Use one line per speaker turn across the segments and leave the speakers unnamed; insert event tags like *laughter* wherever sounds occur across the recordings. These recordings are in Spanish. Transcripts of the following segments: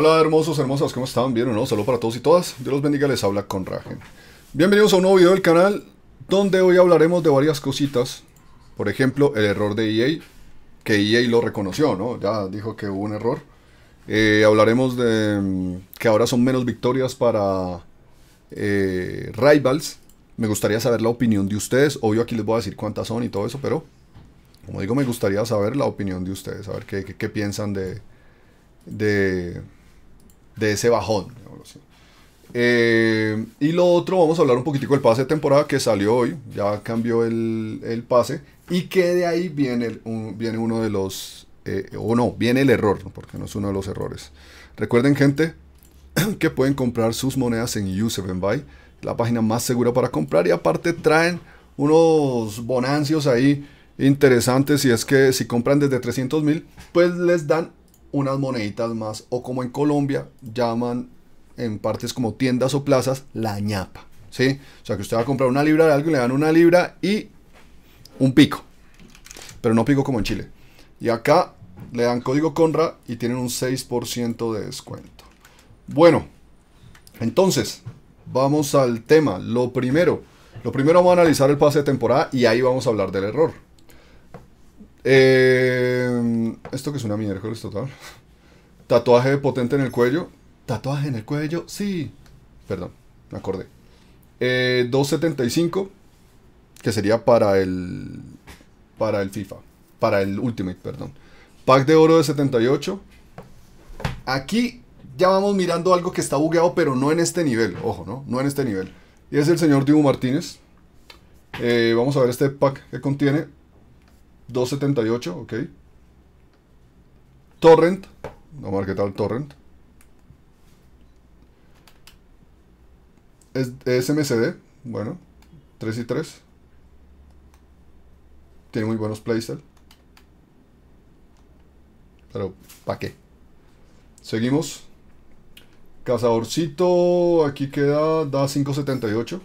Hola hermosos, hermosas, ¿cómo están? Bien, no. saludo para todos y todas. Dios los bendiga, les habla con Ragen. Bienvenidos a un nuevo video del canal donde hoy hablaremos de varias cositas. Por ejemplo, el error de EA, que EA lo reconoció, ¿no? Ya dijo que hubo un error. Eh, hablaremos de mm, que ahora son menos victorias para eh, Rivals. Me gustaría saber la opinión de ustedes. Obvio aquí les voy a decir cuántas son y todo eso, pero como digo, me gustaría saber la opinión de ustedes, saber ver qué, qué piensan de, de de ese bajón. Eh, y lo otro, vamos a hablar un poquitico del pase de temporada que salió hoy, ya cambió el, pase, y que de ahí viene, viene uno de los, eh, o no, viene el error, porque no es uno de los errores. Recuerden gente *clears throat* que pueden comprar sus monedas en You7buy. la página más segura para comprar, y aparte traen unos bonancios ahí interesantes, y es que si compran desde 300 mil, pues les dan unas moneditas más o como en Colombia llaman en partes como tiendas o plazas la ñapa. ¿sí? O sea que usted va a comprar una libra de algo y le dan una libra y un pico. Pero no pico como en Chile. Y acá le dan código Conra y tienen un 6% de descuento. Bueno, entonces vamos al tema. Lo primero, lo primero vamos a analizar el pase de temporada y ahí vamos a hablar del error. Eh, esto que es una miércoles total. Tatuaje potente en el cuello. Tatuaje en el cuello, sí. Perdón, me acordé. 275, eh, que sería para el. Para el FIFA. Para el Ultimate, perdón. Pack de oro de 78. Aquí ya vamos mirando algo que está bugueado, pero no en este nivel. Ojo, ¿no? No en este nivel. Y es el señor Dibu Martínez. Eh, vamos a ver este pack que contiene. 278, ok. Torrent. Vamos a ver qué tal Torrent. Es, SMCD, bueno, 3 y 3. Tiene muy buenos playstyle Pero, ¿para qué? Seguimos. Cazadorcito, aquí queda, da 578.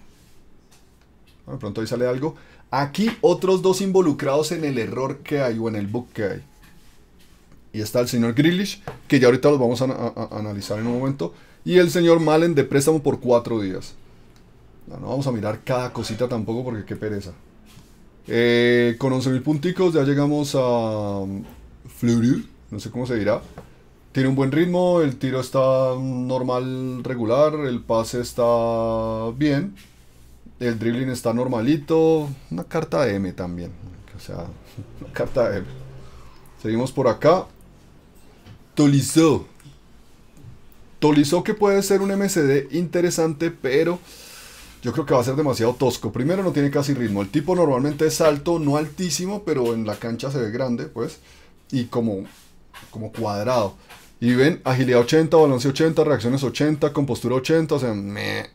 Ah, de pronto ahí sale algo. Aquí otros dos involucrados en el error que hay o en el bug que hay. Y está el señor Grillish, que ya ahorita los vamos a, analizar en un momento. Y el señor Malen de préstamo por cuatro días. No, vamos a mirar cada cosita tampoco porque qué pereza. Eh, con 11.000 punticos ya llegamos a um, Fleury, no sé cómo se dirá. Tiene un buen ritmo, el tiro está normal, regular, el pase está bien. El dribbling está normalito. Una carta M también. O sea, *laughs* una carta M. Seguimos por acá. Tolizo. Tolizo que puede ser un MCD interesante, pero yo creo que va a ser demasiado tosco. Primero no tiene casi ritmo. El tipo normalmente es alto, no altísimo, pero en la cancha se ve grande, pues. Y como, como cuadrado. Y ven, agilidad 80, balance 80, reacciones 80, compostura 80, o sea, me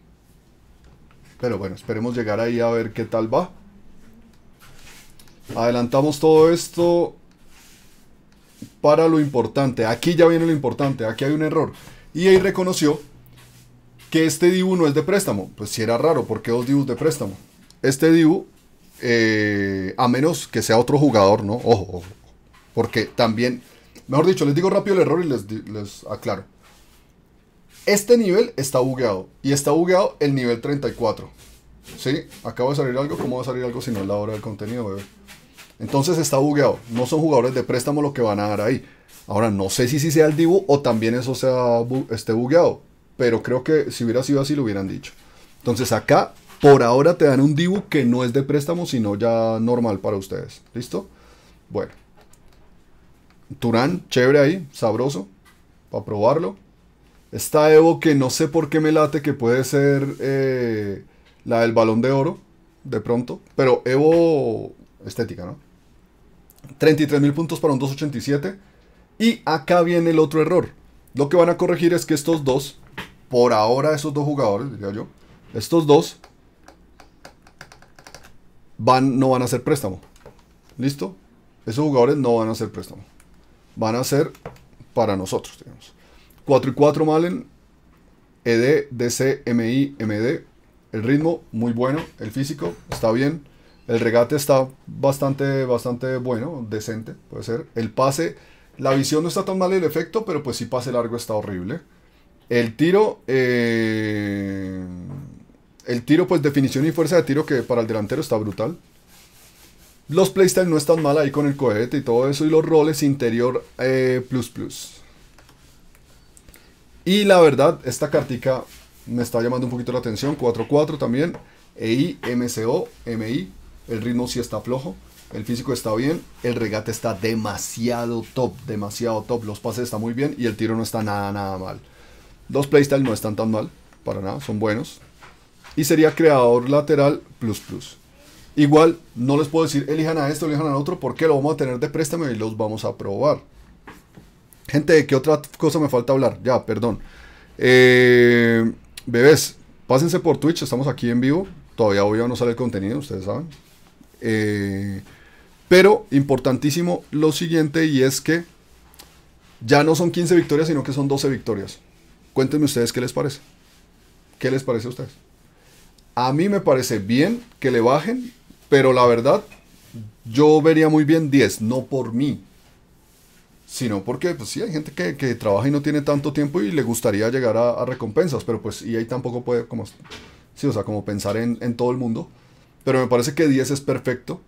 pero bueno, esperemos llegar ahí a ver qué tal va. Adelantamos todo esto para lo importante. Aquí ya viene lo importante, aquí hay un error. Y ahí reconoció que este Dibu no es de préstamo. Pues si era raro, porque dos Dibus de préstamo? Este Dibu, eh, a menos que sea otro jugador, ¿no? Ojo, ojo. Porque también, mejor dicho, les digo rápido el error y les, les aclaro. Este nivel está bugueado y está bugueado el nivel 34. ¿Sí? Acabo de salir algo, ¿cómo va a salir algo si no es la hora del contenido, bebé? Entonces está bugueado, no son jugadores de préstamo lo que van a dar ahí. Ahora, no sé si sí sea el Dibu o también eso sea esté bugueado, pero creo que si hubiera sido así lo hubieran dicho. Entonces acá, por ahora te dan un Dibu que no es de préstamo, sino ya normal para ustedes. ¿Listo? Bueno. Turán, chévere ahí, sabroso, para probarlo. Está Evo que no sé por qué me late, que puede ser eh, la del balón de oro, de pronto. Pero Evo estética, ¿no? 33.000 puntos para un 287. Y acá viene el otro error. Lo que van a corregir es que estos dos, por ahora esos dos jugadores, diría yo, estos dos van, no van a ser préstamo. ¿Listo? Esos jugadores no van a ser préstamo. Van a ser para nosotros, digamos. 4 y 4 Malen, ED, DC, MI, MD. El ritmo, muy bueno. El físico, está bien. El regate está bastante, bastante bueno, decente, puede ser. El pase, la visión no está tan mal el efecto, pero pues si pase largo está horrible. El tiro, eh, el tiro pues definición y fuerza de tiro que para el delantero está brutal. Los playstyle no están mal ahí con el cohete y todo eso. Y los roles interior eh, plus plus. Y la verdad, esta cartica me está llamando un poquito la atención. 4-4 también. EI, MCO, MI. El ritmo sí está flojo. El físico está bien. El regate está demasiado top. Demasiado top. Los pases están muy bien. Y el tiro no está nada, nada mal. Los playstyle no están tan mal. Para nada. Son buenos. Y sería creador lateral plus plus. Igual, no les puedo decir elijan a esto, elijan a otro, porque lo vamos a tener de préstamo y los vamos a probar. Gente, ¿de qué otra cosa me falta hablar? Ya, perdón. Eh, bebés, pásense por Twitch, estamos aquí en vivo. Todavía hoy no sale el contenido, ustedes saben. Eh, pero importantísimo lo siguiente y es que ya no son 15 victorias, sino que son 12 victorias. Cuéntenme ustedes qué les parece. ¿Qué les parece a ustedes? A mí me parece bien que le bajen, pero la verdad, yo vería muy bien 10, no por mí, sino porque pues sí hay gente que, trabaja y no tiene tanto tiempo y le gustaría llegar a, recompensas, pero pues y ahí tampoco puede como, sí, o sea, como pensar en, todo el mundo. Pero me parece que 10 es perfecto,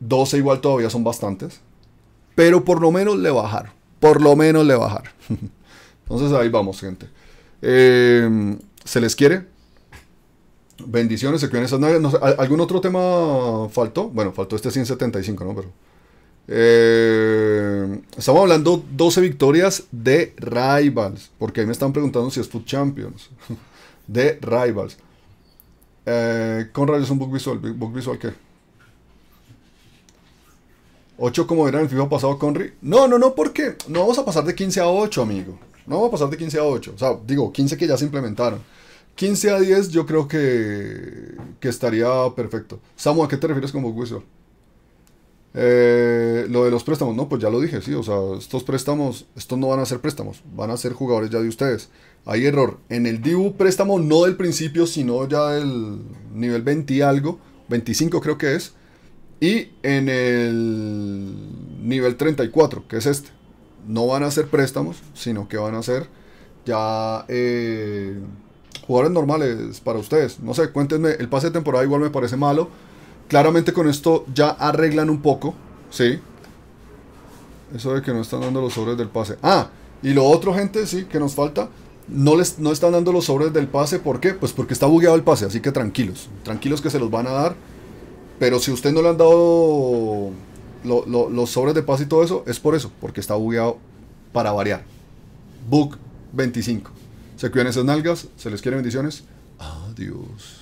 12 igual todavía son bastantes, pero por lo menos le bajar, por lo menos le bajar. *laughs* Entonces ahí vamos, gente. Eh, ¿Se les quiere? Bendiciones, se cuiden esas naves. ¿Algún otro tema faltó? Bueno, faltó este 175, ¿no? Pero... Eh, estamos hablando 12 victorias de Rivals, porque ahí me están preguntando si es Food Champions. *laughs* de Rivals. Eh, Conrad es un bug visual. ¿Bug visual qué? 8 como era en el FIFA pasado Conry. No, no, no, porque no vamos a pasar de 15 a 8, amigo. No vamos a pasar de 15 a 8. O sea, digo, 15 que ya se implementaron. 15 a 10 yo creo que, que estaría perfecto. Samu, ¿a qué te refieres con bug visual? Eh, lo de los préstamos, no, pues ya lo dije, sí, o sea, estos préstamos, estos no van a ser préstamos, van a ser jugadores ya de ustedes. Hay error. En el DIU préstamo, no del principio, sino ya del nivel 20 y algo, 25 creo que es. Y en el nivel 34, que es este, no van a ser préstamos, sino que van a ser ya eh, jugadores normales para ustedes. No sé, cuéntenme, el pase de temporada igual me parece malo Claramente con esto ya arreglan un poco, ¿sí? Eso de que no están dando los sobres del pase. Ah, y lo otro, gente, sí, que nos falta. No, les, no están dando los sobres del pase, ¿por qué? Pues porque está bugueado el pase, así que tranquilos. Tranquilos que se los van a dar. Pero si usted no le han dado los sobres de pase y todo eso, es por eso, porque está bugueado para variar. Bug 25. Se cuidan esas nalgas, se les quiere bendiciones. Adiós.